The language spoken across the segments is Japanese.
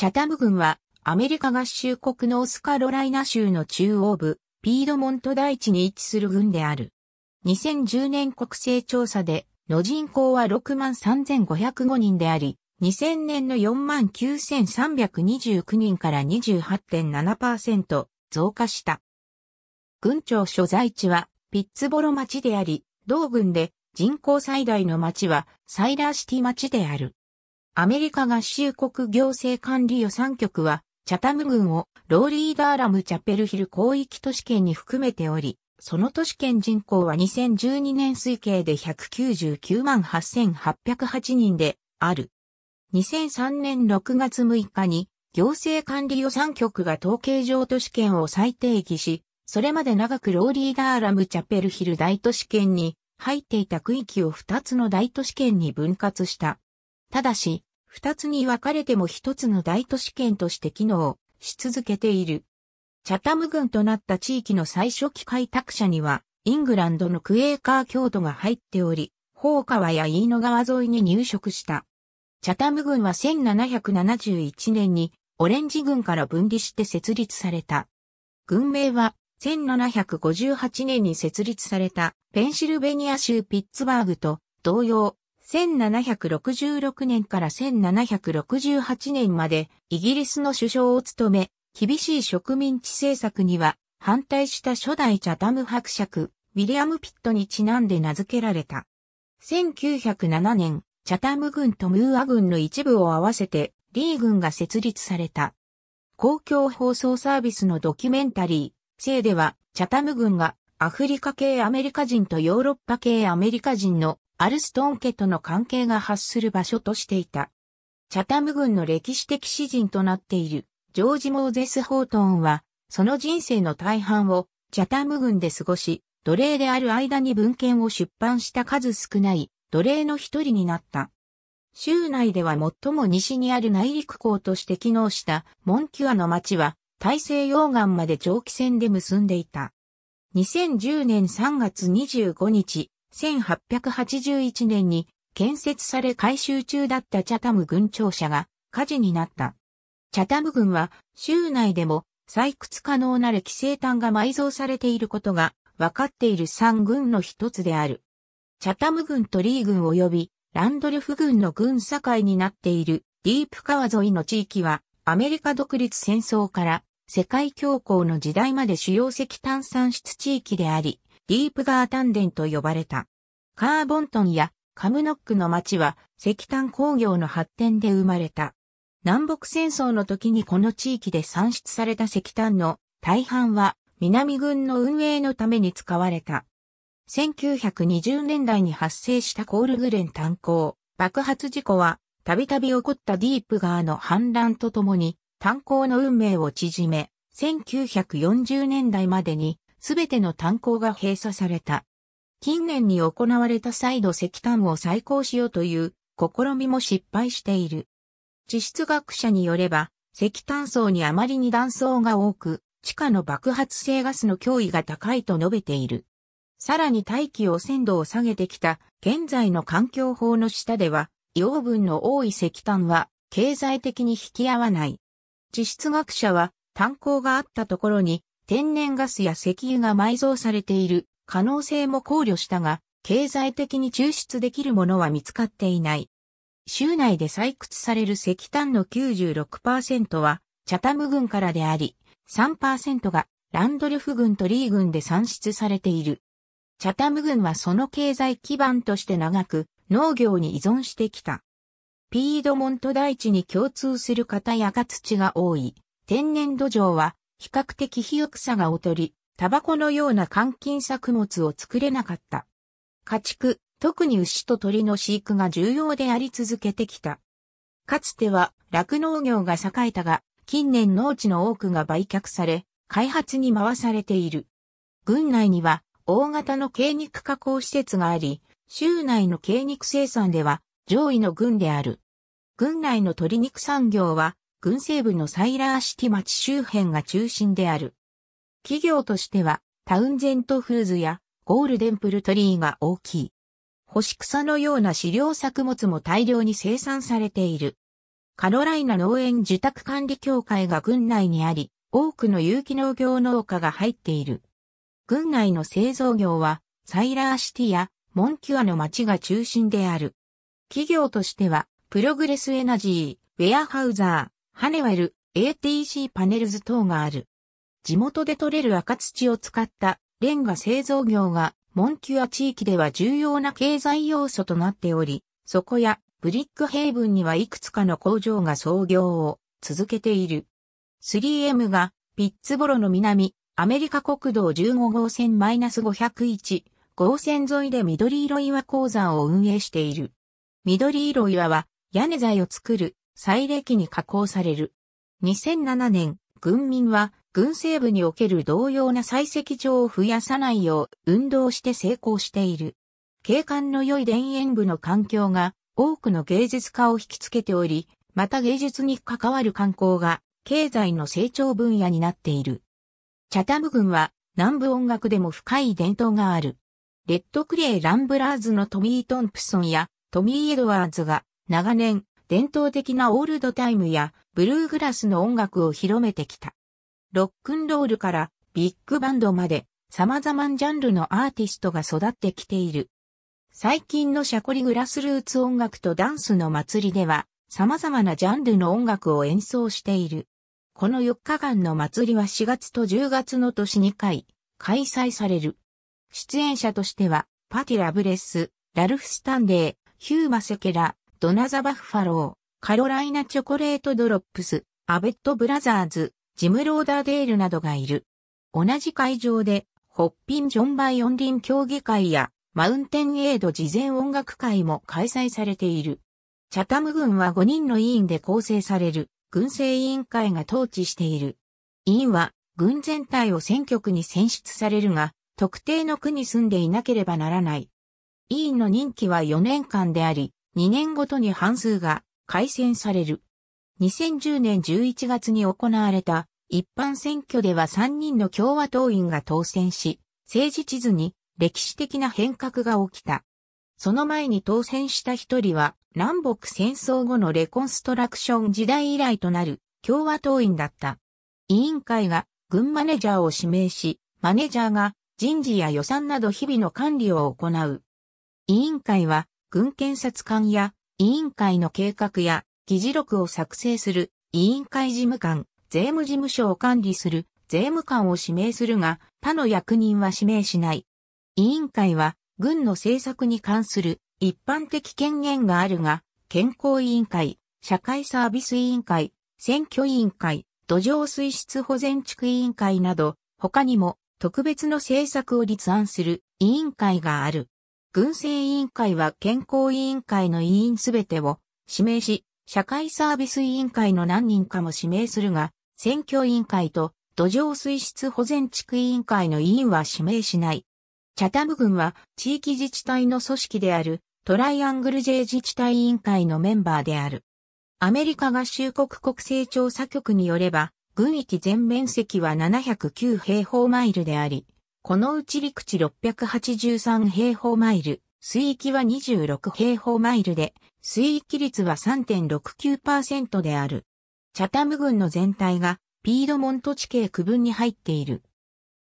チャタム郡は、アメリカ合衆国ノースカロライナ州の中央部、ピードモント大地に位置する郡である。2010年国勢調査で、の人口は63,505人であり、2000年の49,329人から28.7%増加した。郡庁所在地はピッツボロ町であり、同郡で人口最大の町はサイラーシティ町である。アメリカ合衆国行政管理予算局は、チャタム郡をローリーダーラムチャペルヒル広域都市圏に含めており、その都市圏人口は2012年推計で199万8808人である。2003年6月6日に行政管理予算局が統計上都市圏を再定義し、それまで長くローリーダーラムチャペルヒル大都市圏に入っていた区域を2つの大都市圏に分割した。ただし、二つに分かれても一つの大都市圏として機能し続けている。チャタム郡となった地域の最初期開拓者には、イングランドのクエーカー教徒が入っており、宝川や飯野川沿いに入植した。チャタム郡は1771年にオレンジ郡から分離して設立された。郡名は1758年に設立されたペンシルベニア州ピッツバーグと同様、1766年から1768年までイギリスの首相を務め、厳しい植民地政策には反対した初代チャタム伯爵、ウィリアム・ピットにちなんで名付けられた。1907年、チャタム軍とムーア軍の一部を合わせて、リー軍が設立された。公共放送サービスのドキュメンタリー、生では、チャタム軍がアフリカ系アメリカ人とヨーロッパ系アメリカ人のアルストン家との関係が発する場所としていた。チャタム軍の歴史的詩人となっているジョージ・モーゼス・ホートンは、その人生の大半をチャタム軍で過ごし、奴隷である間に文献を出版した数少ない奴隷の一人になった。州内では最も西にある内陸港として機能したモンキュアの町は、大西洋岸まで長期戦で結んでいた。2010年3月25日、1881年に建設され改修中だったチャタム軍庁舎が火事になった。チャタム軍は州内でも採掘可能な歴生炭が埋蔵されていることが分かっている三軍の一つである。チャタム軍とリー軍及びランドルフ軍の軍境になっているディープ川沿いの地域はアメリカ独立戦争から世界恐慌の時代まで主要石炭産出地域であり、ディープガータンデンと呼ばれた。カーボントンやカムノックの町は石炭工業の発展で生まれた。南北戦争の時にこの地域で産出された石炭の大半は南軍の運営のために使われた。1920年代に発生したコールグレン炭鉱爆発事故はたびたび起こったディープガーの反乱とともに炭鉱の運命を縮め、1940年代までにすべての炭鉱が閉鎖された。近年に行われた再度石炭を再興しようという試みも失敗している。地質学者によれば、石炭層にあまりに断層が多く、地下の爆発性ガスの脅威が高いと述べている。さらに大気汚染度を下げてきた現在の環境法の下では、養分の多い石炭は経済的に引き合わない。地質学者は炭鉱があったところに天然ガスや石油が埋蔵されている可能性も考慮したが、経済的に抽出できるものは見つかっていない。州内で採掘される石炭の96%は、チャタム軍からであり、3%がランドルフ軍とリー軍で産出されている。チャタム軍はその経済基盤として長く農業に依存してきた。ピードモント大地に共通する型や赤土が多い天然土壌は比較的肥沃さが劣り、タバコのような換金作物を作れなかった。家畜、特に牛と鳥の飼育が重要であり続けてきた。かつては酪農業が栄えたが、近年農地の多くが売却され、開発に回されている。郡内には大型の軽肉加工施設があり、州内の軽肉生産では上位の郡である。郡内の鶏肉産業は軍西部のサイラーシティ町周辺が中心である。企業としては、タウンゼントフーズやゴールデンプルトリーが大きい。干し草のような飼料作物も大量に生産されている。カロライナ農園受託管理協会が郡内にあり、多くの有機農業農家が入っている。郡内の製造業は、サイラーシティやモンキュアの町が中心である。企業としては、プログレスエナジー、ウェアハウザー、ハネワル、ATC パネルズ等がある。地元で採れる赤土を使ったレンガ製造業がモンキュア地域では重要な経済要素となっており、そこやブリックヘイブンにはいくつかの工場が創業を続けている。3M がピッツボロの南、アメリカ国道15号線 -501 号線沿いで緑色岩鉱山を運営している。緑色岩は屋根材を作る最歴に加工される。2007年、軍民は軍西部における同様な採石場を増やさないよう運動して成功している。景観の良い田園部の環境が多くの芸術家を引きつけており、また芸術に関わる観光が経済の成長分野になっている。チャタム軍は南部音楽でも深い伝統がある。レッドクレイ・ランブラーズのトミー・トンプソンやトミー・エドワーズが長年伝統的なオールドタイムやブルーグラスの音楽を広めてきた。ロックンロールからビッグバンドまで様々なジャンルのアーティストが育ってきている。最近のシャコリグラスルーツ音楽とダンスの祭りでは様々なジャンルの音楽を演奏している。この4日間の祭りは4月と10月の年2回開催される。出演者としてはパティ・ラブレス、ラルフ・スタンデー、ヒューマ・セケラ、ドナザ・バッファロー、カロライナ・チョコレート・ドロップス、アベット・ブラザーズ、ジム・ローダーデールなどがいる。同じ会場で、ホッピン・ジョン・バイ・オンリン競技会や、マウンテン・エイド事前音楽会も開催されている。チャタム軍は5人の委員で構成される軍政委員会が統治している。委員は軍全体を選挙区に選出されるが、特定の区に住んでいなければならない。委員の任期は4年間であり、2年ごとに半数が改選される。2010年11月に行われた一般選挙では3人の共和党員が当選し、政治地図に歴史的な変革が起きた。その前に当選した一人は南北戦争後のレコンストラクション時代以来となる共和党員だった。委員会が軍マネジャーを指名し、マネジャーが人事や予算など日々の管理を行う。委員会は軍検察官や委員会の計画や議事録を作成する委員会事務官、税務事務所を管理する税務官を指名するが他の役人は指名しない。委員会は軍の政策に関する一般的権限があるが健康委員会、社会サービス委員会、選挙委員会、土壌水質保全地区委員会など他にも特別の政策を立案する委員会がある。軍政委員会は健康委員会の委員すべてを指名し、社会サービス委員会の何人かも指名するが、選挙委員会と土壌水質保全地区委員会の委員は指名しない。チャタム軍は地域自治体の組織であるトライアングル J 自治体委員会のメンバーである。アメリカ合衆国国勢調査局によれば、軍域全面積は709平方マイルであり、このうち陸地683平方マイル、水域は26平方マイルで、水域率は3.69%である。チャタム群の全体がピードモント地形区分に入っている。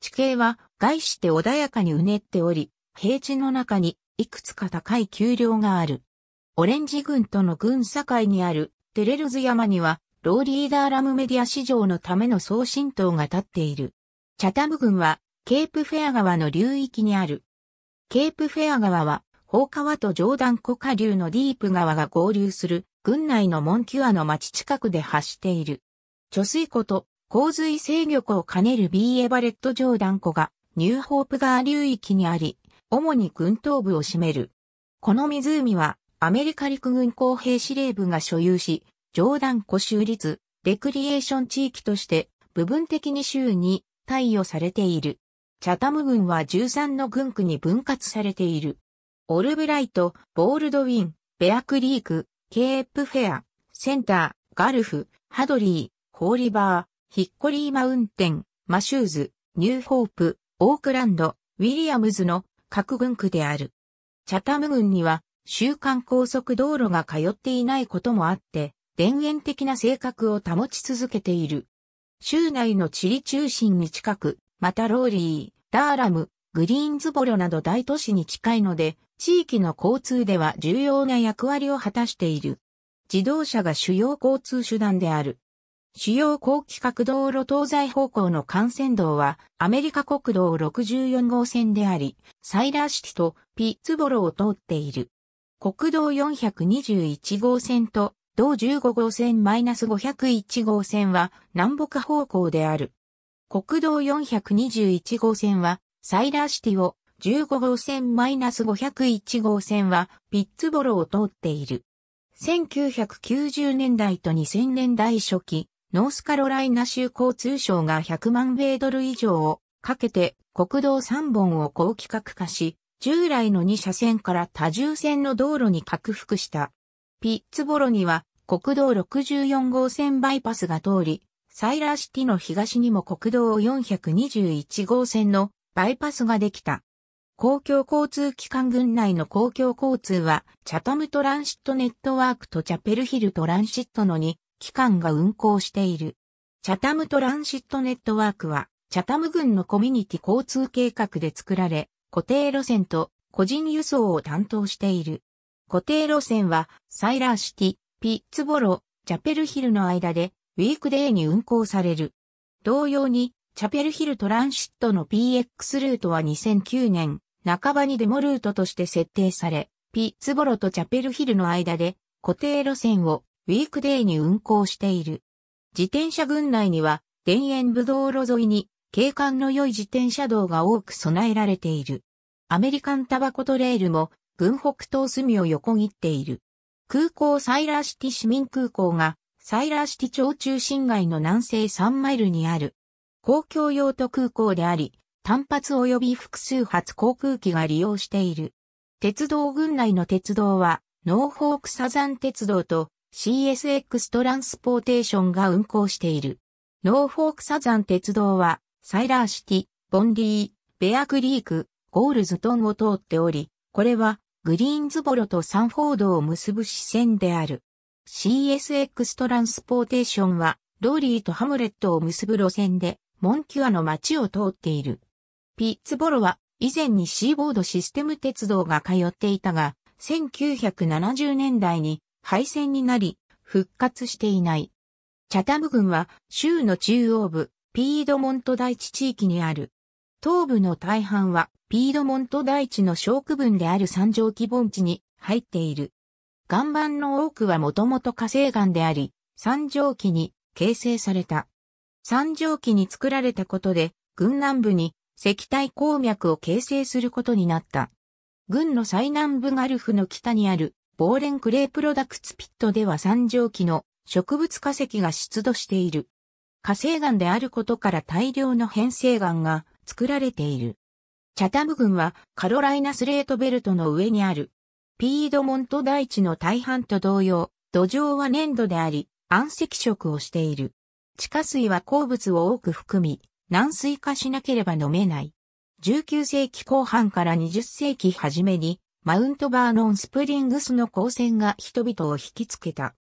地形は外して穏やかにうねっており、平地の中にいくつか高い丘陵がある。オレンジ群との群境にあるテレルズ山には、ローリーダーラムメディア市場のための送信塔が立っている。チャタム群はケープフェア川の流域にある。ケープフェア川は、宝川と上段湖下流のディープ川が合流する、郡内のモンキュアの町近くで発している。貯水湖と洪水制御湖を兼ねるビーエバレット上段湖が、ニューホープ川流域にあり、主に軍東部を占める。この湖は、アメリカ陸軍工兵司令部が所有し、上段湖州立、レクリエーション地域として、部分的に州に貸与されている。チャタム軍は13の軍区に分割されている。オルブライト、ボールドウィン、ベアクリーク、ケープフェア、センター、ガルフ、ハドリー、ホーリバー、ヒッコリーマウンテン、マシューズ、ニューホープ、オークランド、ウィリアムズの各軍区である。チャタム軍には、週間高速道路が通っていないこともあって、田園的な性格を保ち続けている。州内の地理中心に近く、またローリー、ダーラム、グリーンズボロなど大都市に近いので、地域の交通では重要な役割を果たしている。自動車が主要交通手段である。主要高規格道路東西方向の幹線道はアメリカ国道64号線であり、サイラーシティとピッツボロを通っている。国道421号線と同15号線 -501 号線は南北方向である。国道421号線は、サイラーシティを、15号線 -501 号線は、ピッツボロを通っている。1990年代と2000年代初期、ノースカロライナ州交通省が100万米ドル以上をかけて国道3本を高規格化し、従来の2車線から多重線の道路に拡幅した。ピッツボロには国道64号線バイパスが通り、サイラーシティの東にも国道421号線のバイパスができた。公共交通機関群内の公共交通は、チャタムトランシットネットワークとチャペルヒルトランシットの2機関が運行している。チャタムトランシットネットワークは、チャタム郡のコミュニティ交通計画で作られ、固定路線と個人輸送を担当している。固定路線は、サイラーシティ、ピッツボロ、チャペルヒルの間でウィークデーに運行される。同様に、チャペルヒルトランシットの PX ルートは2009年、半ばにデモルートとして設定され、ピッツボロとチャペルヒルの間で固定路線をウィークデーに運行している。自転車群内には、田園武道路沿いに景観の良い自転車道が多く備えられている。アメリカンタバコトレイルも、群北東隅を横切っている。空港サイラーシティ市民空港がサイラーシティ町中心街の南西3マイルにある公共用途空港であり、単発及び複数発航空機が利用している。鉄道群内の鉄道は、ノーフォークサザン鉄道と CSX トランスポーテーションが運行している。ノーフォークサザン鉄道は、サイラーシティ、ボンリー、ベアクリーク、ゴールズトンを通っており、これはグリーンズボロとサンフォードを結ぶ支線である。CSX トランスポーテーションは、ローリーとハムレットを結ぶ路線で、モンキュアの街を通っている。ピッツボロは、以前にシーボードシステム鉄道が通っていたが、1970年代に廃線になり、復活していない。チャタム郡は州の中央部、ピードモント大地地域にある。東部の大半はピードモント大地の小区分である三条基盆地に入っている。岩盤の多くはもともと火成岩であり、三畳期に形成された。三畳期に作られたことで、軍南部に石体鉱脈を形成することになった。軍の最南部ガルフの北にある、ボーレンクレープロダクツピットでは三畳期の植物化石が出土している。火成岩であることから大量の変成岩が作られている。チャタム群はカロライナスレートベルトの上にあるピードモント大地の大半と同様、土壌は粘土であり、暗石色をしている。地下水は鉱物を多く含み、軟水化しなければ飲めない。19世紀後半から20世紀初めに、マウントバーノンスプリングスの光線が人々を引きつけた。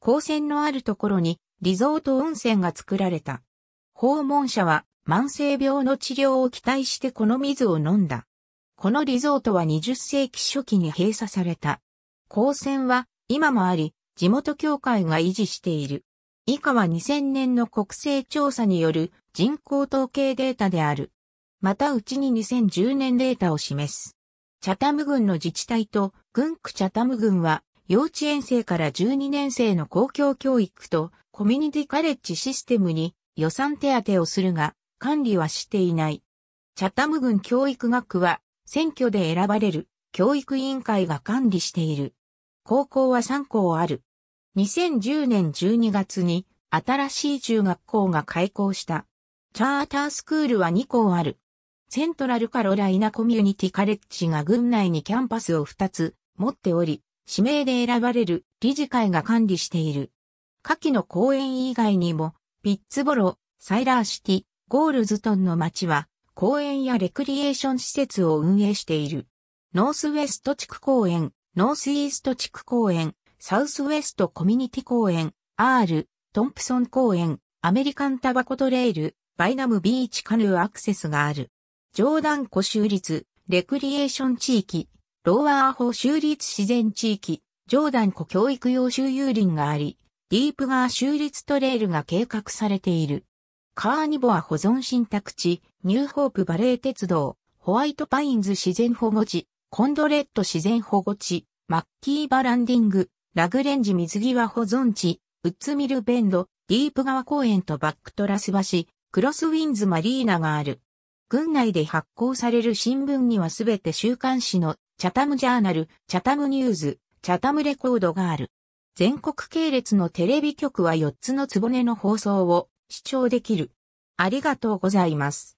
光線のあるところに、リゾート温泉が作られた。訪問者は、慢性病の治療を期待してこの水を飲んだ。このリゾートは20世紀初期に閉鎖された。鉱船は今もあり、地元協会が維持している。以下は2000年の国勢調査による人口統計データである。またうちに2010年データを示す。チャタム郡の自治体と郡区チャタム郡は幼稚園生から12年生の公共教育とコミュニティカレッジシステムに予算手当をするが管理はしていない。チャタム郡教育学は選挙で選ばれる教育委員会が管理している。高校は3校ある。2010年12月に新しい中学校が開校した。チャータースクールは2校ある。セントラルカロライナコミュニティカレッジが郡内にキャンパスを2つ持っており、指名で選ばれる理事会が管理している。下記の公園以外にも、ピッツボロ、サイラーシティ、ゴールズトンの街は公園やレクリエーション施設を運営している。ノースウェスト地区公園、ノースイースト地区公園、サウスウェストコミュニティ公園、R、トンプソン公園、アメリカンタバコトレイル、バイナムビーチカヌーアクセスがある。ジョーダン湖州立、レクリエーション地域、ローワーホ州立自然地域、ジョーダン湖教育用周遊林があり、ディープガー州立トレイルが計画されている。カーニボア保存信託地、ニューホープバレー鉄道、ホワイトパインズ自然保護地、コンドレット自然保護地、マッキーバランディング、ラグレンジ水際保存地、ウッツミルベンド、ディープ川公園とバックトラス橋、クロスウィンズマリーナがある。軍内で発行される新聞にはすべて週刊誌のチャタムジャーナル、チャタムニューズ、チャタムレコードがある。全国系列のテレビ局は4つのつぼねの放送を視聴できる。ありがとうございます。